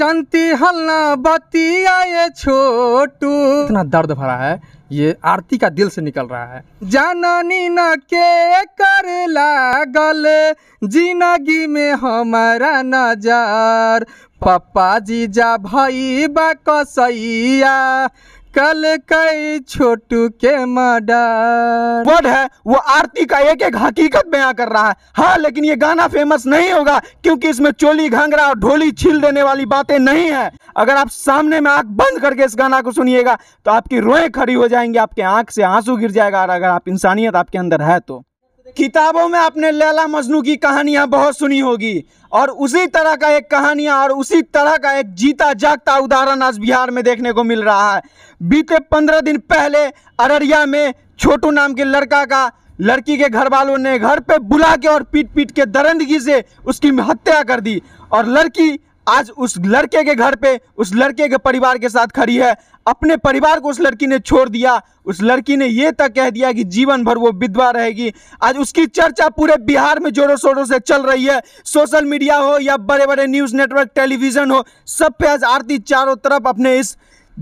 जानती हलना बतिया ये छोटू इतना दर्द भरा है ये आरती का दिल से निकल रहा है जाननी न के कर लागल जिंदगी में हमारा नजर पप्पा जा भाई बा कसैया कल कई छोटू के मडर वर्ड है वो आरती का एक एक हकीकत बयां कर रहा है हाँ लेकिन ये गाना फेमस नहीं होगा क्योंकि इसमें चोली घाघरा और ढोली छील देने वाली बातें नहीं है अगर आप सामने में आंख बंद करके इस गाना को सुनिएगा तो आपकी रोएं खड़ी हो जाएंगी आपके आंख से आंसू गिर जाएगा और अगर आप इंसानियत आपके अंदर है तो किताबों में आपने लैला मजनू की कहानियाँ बहुत सुनी होगी और उसी तरह का एक कहानियाँ और उसी तरह का एक जीता जागता उदाहरण आज बिहार में देखने को मिल रहा है बीते पंद्रह दिन पहले अररिया में छोटू नाम के लड़का का लड़की के घर वालों ने घर पे बुला के और पीट पीट के दरंदगी से उसकी हत्या कर दी और लड़की आज उस लड़के के घर पे उस लड़के के परिवार के साथ खड़ी है अपने परिवार को उस लड़की ने छोड़ दिया उस लड़की ने ये तक कह दिया कि जीवन भर वो विधवा रहेगी आज उसकी चर्चा पूरे बिहार में जोरों शोरों से चल रही है सोशल मीडिया हो या बड़े बड़े न्यूज़ नेटवर्क टेलीविज़न हो सब पे आज आरती चारों तरफ अपने इस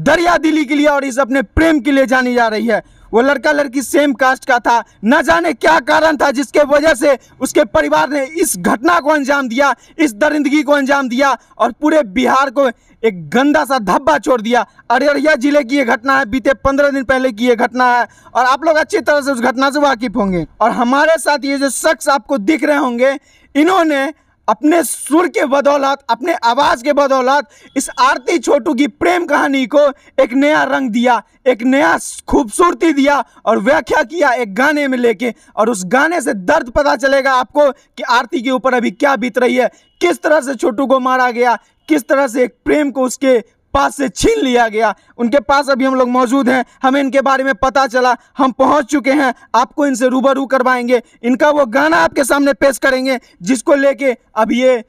दरिया दिली के लिए और इस अपने प्रेम के लिए जानी जा रही है वो लड़का लड़की सेम कास्ट का था न जाने क्या कारण था जिसके वजह से उसके परिवार ने इस घटना को अंजाम दिया इस दरिंदगी को अंजाम दिया और पूरे बिहार को एक गंदा सा धब्बा छोड़ दिया अररिया जिले की ये घटना है बीते पंद्रह दिन पहले की ये घटना है और आप लोग अच्छी तरह से उस घटना से वाकिफ होंगे और हमारे साथ ये जो शख्स आपको दिख रहे होंगे इन्होंने अपने सुर के बदौलत अपने आवाज़ के बदौलत इस आरती छोटू की प्रेम कहानी को एक नया रंग दिया एक नया खूबसूरती दिया और व्याख्या किया एक गाने में लेके और उस गाने से दर्द पता चलेगा आपको कि आरती के ऊपर अभी क्या बीत रही है किस तरह से छोटू को मारा गया किस तरह से एक प्रेम को उसके पास से छीन लिया गया उनके पास अभी हम लोग मौजूद हैं हमें इनके बारे में पता चला हम पहुंच चुके हैं आपको इनसे रूबरू करवाएंगे इनका वो गाना आपके सामने पेश करेंगे जिसको लेके अब ये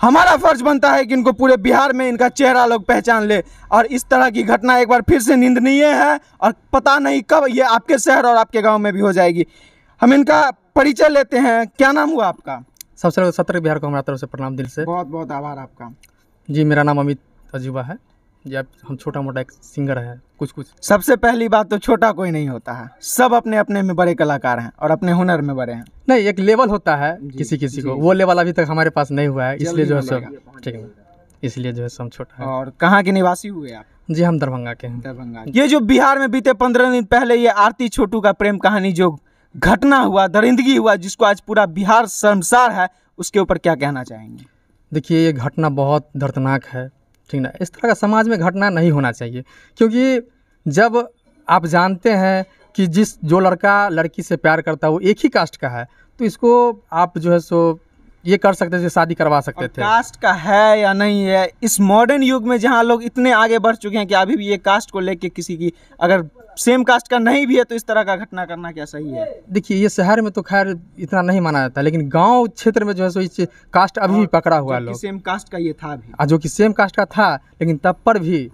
हमारा फर्ज बनता है कि इनको पूरे बिहार में इनका चेहरा लोग पहचान ले और इस तरह की घटना एक बार फिर से निंदनीय है और पता नहीं कब ये आपके शहर और आपके गाँव में भी हो जाएगी हम इनका परिचय लेते हैं क्या नाम हुआ आपका सबसे तो सत्र बिहार को हमारा तरफ से प्रणाम दिल से बहुत बहुत आभार आपका जी मेरा नाम अमित तजुबा है या हम छोटा मोटा एक सिंगर है कुछ कुछ सबसे पहली बात तो छोटा कोई नहीं होता है सब अपने अपने में बड़े कलाकार हैं और अपने हुनर में बड़े हैं नहीं एक लेवल होता है किसी किसी को वो लेवल अभी तक हमारे पास नहीं हुआ है इसलिए जो है सो ठीक है इसलिए जो है सब छोटा है और कहाँ के निवासी हुए आप जी हम दरभंगा के हैं दरभंगा ये जो बिहार में बीते पंद्रह दिन पहले ये आरती छोटू का प्रेम कहानी जो घटना हुआ दरिंदगी हुआ जिसको आज पूरा बिहार शर्मसार है उसके ऊपर क्या कहना चाहेंगे देखिए ये घटना बहुत दर्दनाक है ठीक ना इस तरह का समाज में घटना नहीं होना चाहिए क्योंकि जब आप जानते हैं कि जिस जो लड़का लड़की से प्यार करता है वो एक ही कास्ट का है तो इसको आप जो है सो ये कर सकते थे शादी करवा सकते थे कास्ट का है या नहीं है इस मॉडर्न युग में जहाँ लोग इतने आगे बढ़ चुके हैं कि अभी भी ये कास्ट को लेके किसी की अगर सेम कास्ट का नहीं भी है तो इस तरह का घटना करना क्या सही है देखिए ये शहर में तो खैर इतना नहीं माना जाता लेकिन गांव क्षेत्र में जो है सो इस कास्ट अभी भी हाँ, पकड़ा हुआ है सेम कास्ट का ये था भी हाँ, जो कि सेम कास्ट का था लेकिन तब पर भी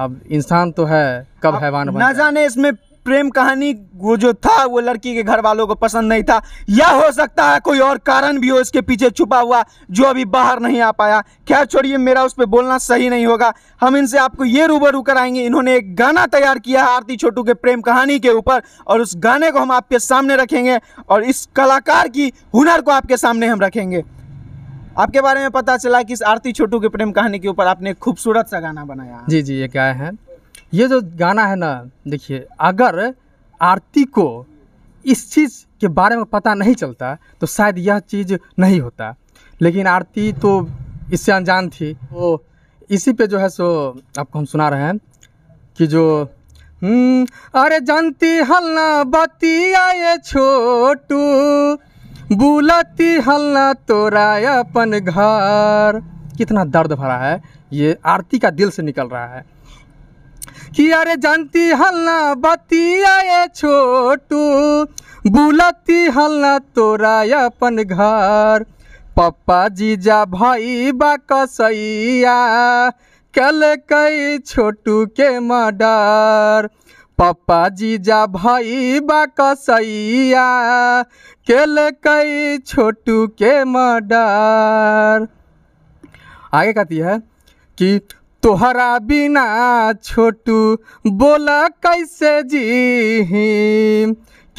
अब इंसान तो है कब हैवान ना जाने इसमें प्रेम कहानी वो जो था वो लड़की के घर वालों को पसंद नहीं था या हो सकता है कोई और कारण भी हो इसके पीछे छुपा हुआ जो अभी बाहर नहीं आ पाया खैर छोड़िए मेरा उस पर बोलना सही नहीं होगा हम इनसे आपको ये रूबरू कराएंगे इन्होंने एक गाना तैयार किया है आरती छोटू के प्रेम कहानी के ऊपर और उस गाने को हम आपके सामने रखेंगे और इस कलाकार की हुनर को आपके सामने हम रखेंगे आपके बारे में पता चला कि इस आरती छोटू के प्रेम कहानी के ऊपर आपने खूबसूरत सा गाना बनाया जी जी ये क्या है ये जो गाना है ना देखिए अगर आरती को इस चीज़ के बारे में पता नहीं चलता तो शायद यह चीज़ नहीं होता लेकिन आरती तो इससे अनजान थी वो तो इसी पे जो है सो आपको हम सुना रहे हैं कि जो हम्म, अरे जानती हलना बती आए छोटू बुलाती हलना तोरा अपन घर कितना दर्द भरा है ये आरती का दिल से निकल रहा है कि अरे जानती हलना बतिया ये छोटू बुलाती हलना तोरा अपन घर पप्पा जीजा भाई बा कसैया कल कई छोटू के मडर पप्पा जीजा भाई बा कसैया कल कई छोटू के मर्डर आगे कहती है कि तोहरा बिना छोटू बोला कैसे जी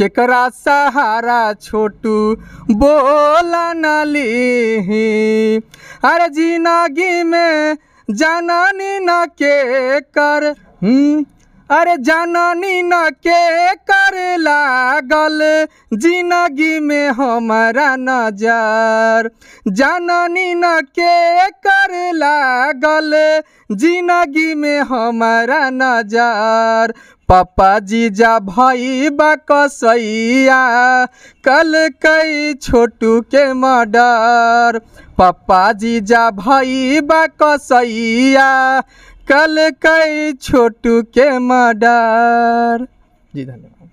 केकरा सहारा छोटू बोला न ली अरे जिंदगी में जाना नी न के कर हम्म, अरे जननी न के कर लागल जिंदगी में हमारा नजर जननी न के कर लागल जिंदगी में हमारा नजर पापा जीजा भई बकसैया कल कई छोटू के मर्डर पापा जीजा भई कसैया कल कई छोटू के मडार जी धन्यवाद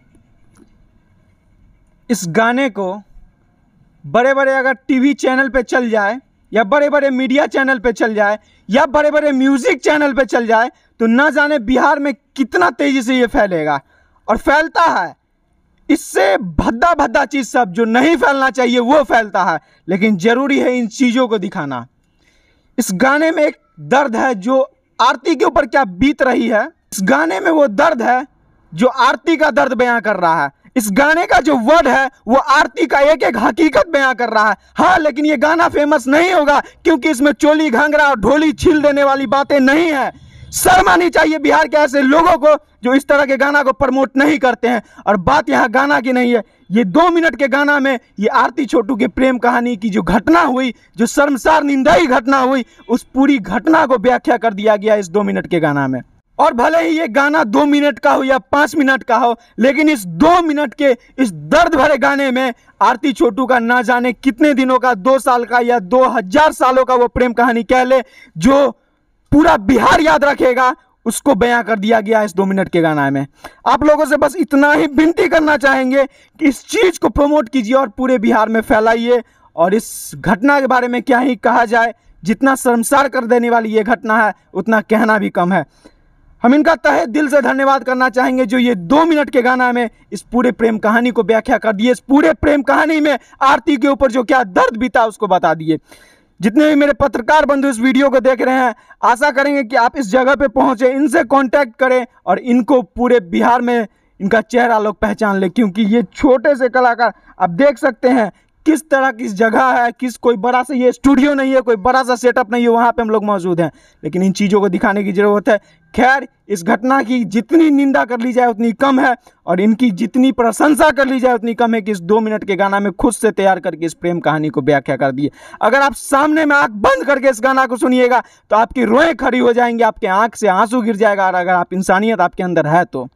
इस गाने को बड़े बड़े अगर टीवी चैनल पे चल जाए या बड़े बड़े मीडिया चैनल पे चल जाए या बड़े बड़े म्यूज़िक चैनल पे चल जाए तो ना जाने बिहार में कितना तेज़ी से ये फैलेगा और फैलता है इससे भद्दा भद्दा चीज़ सब जो नहीं फैलना चाहिए वो फैलता है लेकिन ज़रूरी है इन चीज़ों को दिखाना इस गाने में एक दर्द है जो आरती के ऊपर क्या बीत रही है इस गाने में वो दर्द है जो आरती का दर्द बयां कर रहा है इस गाने का जो वर्ड है वो आरती का एक एक हकीकत बयां कर रहा है हाँ लेकिन ये गाना फेमस नहीं होगा क्योंकि इसमें चोली घाघरा और ढोली छील देने वाली बातें नहीं है शर्म आनी चाहिए बिहार के ऐसे लोगों को जो इस तरह के गाना को प्रमोट नहीं करते हैं और बात यहाँ गाना की नहीं है ये दो मिनट के गाना में ये आरती छोटू के प्रेम कहानी की जो घटना हुई जो शर्मसार निंदाई घटना हुई उस पूरी घटना को व्याख्या कर दिया गया इस दो मिनट के गाना में और भले ही ये गाना दो मिनट का हो या पाँच मिनट का हो लेकिन इस दो मिनट के इस दर्द भरे गाने में आरती छोटू का ना जाने कितने दिनों का दो साल का या दो हजार सालों का वो प्रेम कहानी कह ले जो पूरा बिहार याद रखेगा उसको बयां कर दिया गया इस दो मिनट के गाना में आप लोगों से बस इतना ही विनती करना चाहेंगे कि इस चीज़ को प्रमोट कीजिए और पूरे बिहार में फैलाइए और इस घटना के बारे में क्या ही कहा जाए जितना शर्मसार कर देने वाली ये घटना है उतना कहना भी कम है हम इनका तहे दिल से धन्यवाद करना चाहेंगे जो ये दो मिनट के गाना में इस पूरे प्रेम कहानी को व्याख्या कर दिए इस पूरे प्रेम कहानी में आरती के ऊपर जो क्या दर्द बीता उसको बता दिए जितने भी मेरे पत्रकार बंधु इस वीडियो को देख रहे हैं आशा करेंगे कि आप इस जगह पे पहुंचे इनसे कांटेक्ट करें और इनको पूरे बिहार में इनका चेहरा लोग पहचान लें क्योंकि ये छोटे से कलाकार आप देख सकते हैं किस तरह की जगह है किस कोई बड़ा सा ये स्टूडियो नहीं है कोई बड़ा सा सेटअप नहीं है वहाँ पे हम लोग मौजूद हैं लेकिन इन चीज़ों को दिखाने की ज़रूरत है खैर इस घटना की जितनी निंदा कर ली जाए उतनी कम है और इनकी जितनी प्रशंसा कर ली जाए उतनी कम है कि इस दो मिनट के गाना में खुद से तैयार करके इस प्रेम कहानी को व्याख्या कर दिए अगर आप सामने में आँख बंद करके इस गाना को सुनिएगा तो आपकी रोएँ खड़ी हो जाएंगी आपके आँख से आंसू गिर जाएगा और अगर आप इंसानियत आपके अंदर है तो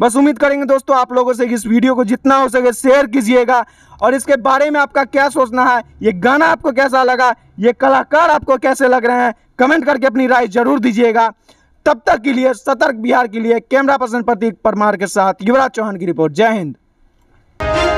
बस उम्मीद करेंगे दोस्तों आप लोगों से इस वीडियो को जितना हो सके शेयर कीजिएगा और इसके बारे में आपका क्या सोचना है ये गाना आपको कैसा लगा ये कलाकार आपको कैसे लग रहे हैं कमेंट करके अपनी राय जरूर दीजिएगा तब तक के लिए सतर्क बिहार के लिए कैमरा पर्सन प्रतीक परमार के साथ युवराज चौहान की रिपोर्ट जय हिंद